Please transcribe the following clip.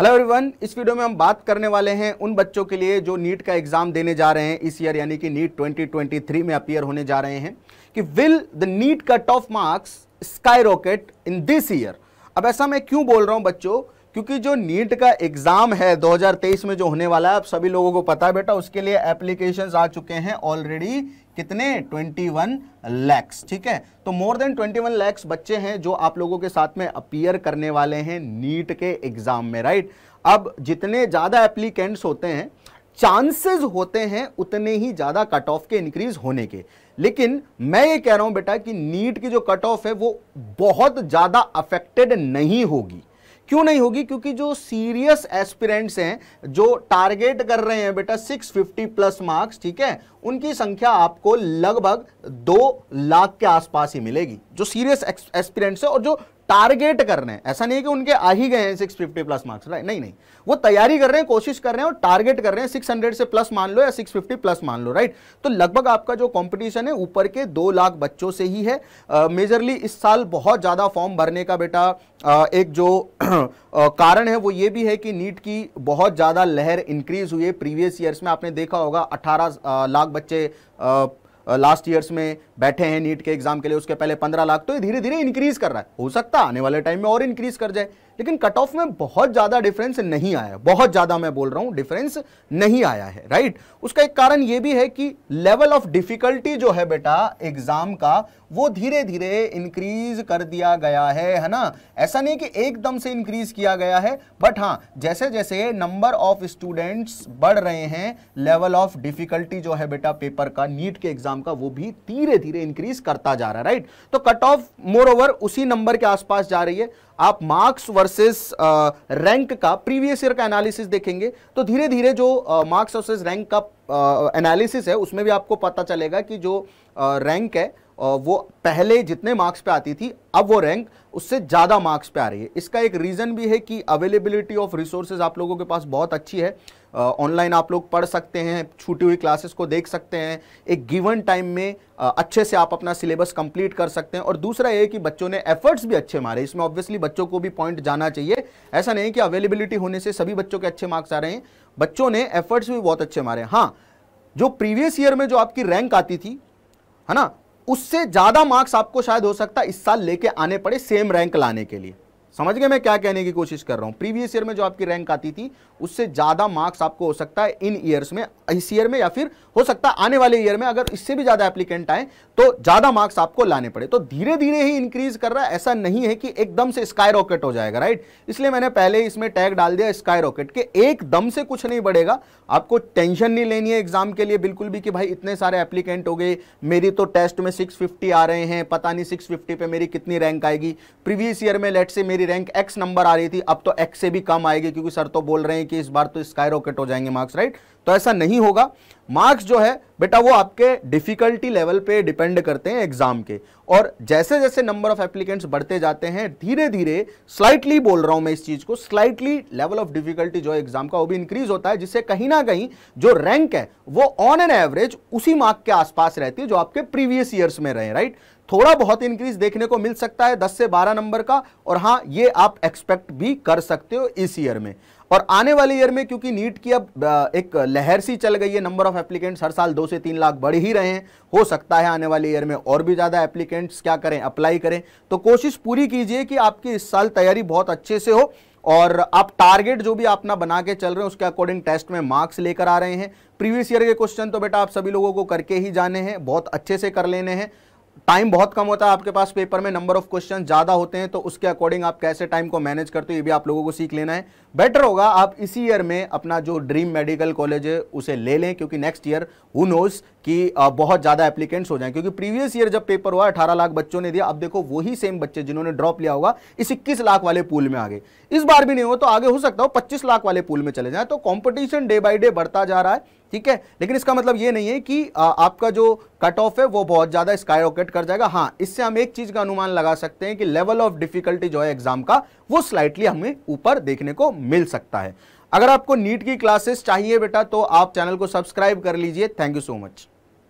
hello everyone इस video में हम बात करने वाले हैं उन बच्चों के लिए जो नीट का एग्जाम देने जा रहे हैं इस ईयर यानी कि नीट 2023 में अपियर होने जा रहे हैं कि will the NEET cut off marks skyrocket in this year अब ऐसा मैं क्यों बोल रहा हूं बच्चों क्योंकि जो नीट का एग्जाम है 2023 में जो होने वाला है अब सभी लोगों को पता है बेटा उसके लिए एप्लीकेशन आ चुके हैं ऑलरेडी कितने 21 लैक्स ठीक है तो मोर देन 21 लैक्स बच्चे हैं जो आप लोगों के साथ में अपीयर करने वाले हैं नीट के एग्जाम में राइट अब जितने ज़्यादा एप्लीकेंट्स होते हैं चांसेस होते हैं उतने ही ज़्यादा कट ऑफ के इंक्रीज होने के लेकिन मैं ये कह रहा हूं बेटा कि नीट की जो कट ऑफ है वो बहुत ज़्यादा अफेक्टेड नहीं होगी क्यों नहीं होगी क्योंकि जो सीरियस एस्पिरेंट्स हैं जो टारगेट कर रहे हैं बेटा 650 प्लस मार्क्स ठीक है उनकी संख्या आपको लगभग दो लाख के आसपास ही मिलेगी जो सीरियस एस्पिरेंट्स है और जो टारगेट कर रहे हैं ऐसा नहीं है कि उनके आ ही गए हैं 650 प्लस मार्क्स राइट नहीं नहीं वो तैयारी कर रहे हैं कोशिश कर रहे हैं और टारगेट कर रहे हैं 600 से प्लस मान लो या 650 प्लस मान लो राइट तो लगभग आपका जो कंपटीशन है ऊपर के दो लाख बच्चों से ही है मेजरली इस साल बहुत ज़्यादा फॉर्म भरने का बेटा uh, एक जो uh, कारण है वो ये भी है कि नीट की बहुत ज़्यादा लहर इंक्रीज हुई है प्रीवियस ईयर्स में आपने देखा होगा अठारह लाख बच्चे लास्ट ईयर्स में बैठे हैं नीट के एग्जाम के लिए उसके पहले पंद्रह लाख तो ये धीरे धीरे इंक्रीज कर रहा है हो सकता है आने वाले टाइम में और इंक्रीज कर जाए लेकिन कट ऑफ में बहुत ज़्यादा डिफरेंस नहीं आया बहुत ज़्यादा मैं बोल रहा हूं डिफरेंस नहीं आया है राइट उसका एक कारण ये भी है कि लेवल ऑफ डिफिकल्टी जो है बेटा एग्जाम का वो धीरे धीरे इंक्रीज कर दिया गया है है ना ऐसा नहीं कि एकदम से इंक्रीज किया गया है बट हाँ जैसे जैसे नंबर ऑफ स्टूडेंट्स बढ़ रहे हैं लेवल ऑफ डिफिकल्टी जो है बेटा पेपर का नीट के एग्जाम का वो भी धीरे धीरे इंक्रीज करता जा रहा है राइट तो कट ऑफ मोर ओवर उसी नंबर के आसपास जा रही है आप मार्क्स वर्सेस रैंक का प्रीवियस ईयर का एनालिसिस देखेंगे तो धीरे धीरे जो मार्क्स वर्सेस रैंक का एनालिसिस है उसमें भी आपको पता चलेगा कि जो रैंक है वो पहले जितने मार्क्स पे आती थी अब वो रैंक उससे ज़्यादा मार्क्स पे आ रही है इसका एक रीज़न भी है कि अवेलेबिलिटी ऑफ रिसोर्सेज आप लोगों के पास बहुत अच्छी है ऑनलाइन आप लोग पढ़ सकते हैं छूटी हुई क्लासेस को देख सकते हैं एक गिवन टाइम में अच्छे से आप अपना सिलेबस कंप्लीट कर सकते हैं और दूसरा ये कि बच्चों ने एफर्ट्स भी अच्छे मारे इसमें ऑब्वियसली बच्चों को भी पॉइंट जाना चाहिए ऐसा नहीं कि अवेलेबिलिटी होने से सभी बच्चों के अच्छे मार्क्स आ रहे हैं बच्चों ने एफर्ट्स भी बहुत अच्छे मारे हाँ जो प्रीवियस ईयर में जो आपकी रैंक आती थी है ना उससे ज़्यादा मार्क्स आपको शायद हो सकता है इस साल लेके आने पड़े सेम रैंक लाने के लिए समझ गए मैं क्या कहने की कोशिश कर रहा हूं प्रीवियस ईयर में जो आपकी रैंक आती थी उससे ज़्यादा मार्क्स आपको हो सकता है इन ईयर्स में इस ईयर में या फिर हो सकता है आने वाले ईयर में अगर इससे भी ज़्यादा एप्लीकेंट आए तो ज़्यादा मार्क्स आपको लाने पड़े तो धीरे धीरे ही इंक्रीज कर रहा है ऐसा नहीं है कि एकदम से स्काई रॉकेट हो जाएगा राइट इसलिए मैंने पहले इसमें टैग डाल दिया स्काई रॉकेट के एकदम से कुछ नहीं बढ़ेगा आपको टेंशन नहीं लेनी है एग्जाम के लिए बिल्कुल भी कि भाई इतने सारे एप्लीकेंट हो गए मेरी तो टेस्ट में सिक्स आ रहे हैं पता नहीं सिक्स पे मेरी कितनी रैंक आएगी प्रीवियस ईयर में लेट से मेरी मेरी रैंक एक्स नंबर आ रही थी अब तो एक्स से भी कम आएगी क्योंकि सर तो बोल रहे हैं कि इस बार तो स्काई रॉकेट हो जाएंगे मार्क्स राइट तो ऐसा नहीं होगा मार्क्स जो है बेटा वो आपके डिफिकल्टी लेवल पे डिपेंड करते हैं एग्जाम के और जैसे जैसे नंबर ऑफ एप्लीकेंट्स बढ़ते जाते हैं धीरे धीरे स्लाइटली बोल रहा हूं मैं इस चीज को स्लाइटली लेवल ऑफ डिफिकल्टी जो है एग्जाम का वो भी इंक्रीज होता है जिससे कहीं ना कहीं जो रैंक है वो ऑन एन एवरेज उसी मार्क के आसपास रहती है जो आपके प्रीवियस ईयर्स में रहे राइट थोड़ा बहुत इंक्रीज देखने को मिल सकता है 10 से 12 नंबर का और हाँ ये आप एक्सपेक्ट भी कर सकते हो इस ईयर में और आने वाले ईयर में क्योंकि नीट की अब एक लहर सी चल गई है नंबर ऑफ एप्लीकेंट्स हर साल दो से तीन लाख बढ़ ही रहे हैं हो सकता है आने वाले ईयर में और भी ज़्यादा एप्लीकेंट्स क्या करें अप्लाई करें तो कोशिश पूरी कीजिए कि आपकी इस साल तैयारी बहुत अच्छे से हो और आप टारगेट जो भी अपना बना के चल रहे हैं उसके अकॉर्डिंग टेस्ट में मार्क्स लेकर आ रहे हैं प्रीवियस ईयर के क्वेश्चन तो बेटा आप सभी लोगों को करके ही जाने हैं बहुत अच्छे से कर लेने हैं टाइम बहुत कम होता है आपके पास पेपर में नंबर ऑफ क्वेश्चन ज़्यादा होते हैं तो उसके अकॉर्डिंग आप कैसे टाइम को मैनेज करते हो ये भी आप लोगों को सीख लेना है बेटर होगा आप इसी ईयर में अपना जो ड्रीम मेडिकल कॉलेज है उसे ले लें क्योंकि नेक्स्ट ईयर हु नोस कि बहुत ज़्यादा एप्लीकेंट्स हो जाएं क्योंकि प्रीवियस ईयर जब पेपर हुआ अठारह लाख बच्चों ने दिया अब देखो वही सेम बच्चे जिन्होंने ड्रॉप लिया होगा इस इक्कीस लाख वाले पूल में आगे इस बार भी नहीं हो तो आगे हो सकता हो पच्चीस लाख वाले पूल में चले जाए तो कॉम्पिटिशन डे बाई डे बढ़ता जा रहा है ठीक है लेकिन इसका मतलब ये नहीं है कि आपका जो कट ऑफ है वो बहुत ज़्यादा स्काई रॉकेट कर जाएगा हाँ इससे हम एक चीज़ का अनुमान लगा सकते हैं कि लेवल ऑफ डिफिकल्टी जो है एग्जाम का वो स्लाइटली हमें ऊपर देखने को मिल सकता है अगर आपको नीट की क्लासेस चाहिए बेटा तो आप चैनल को सब्सक्राइब कर लीजिए थैंक यू सो मच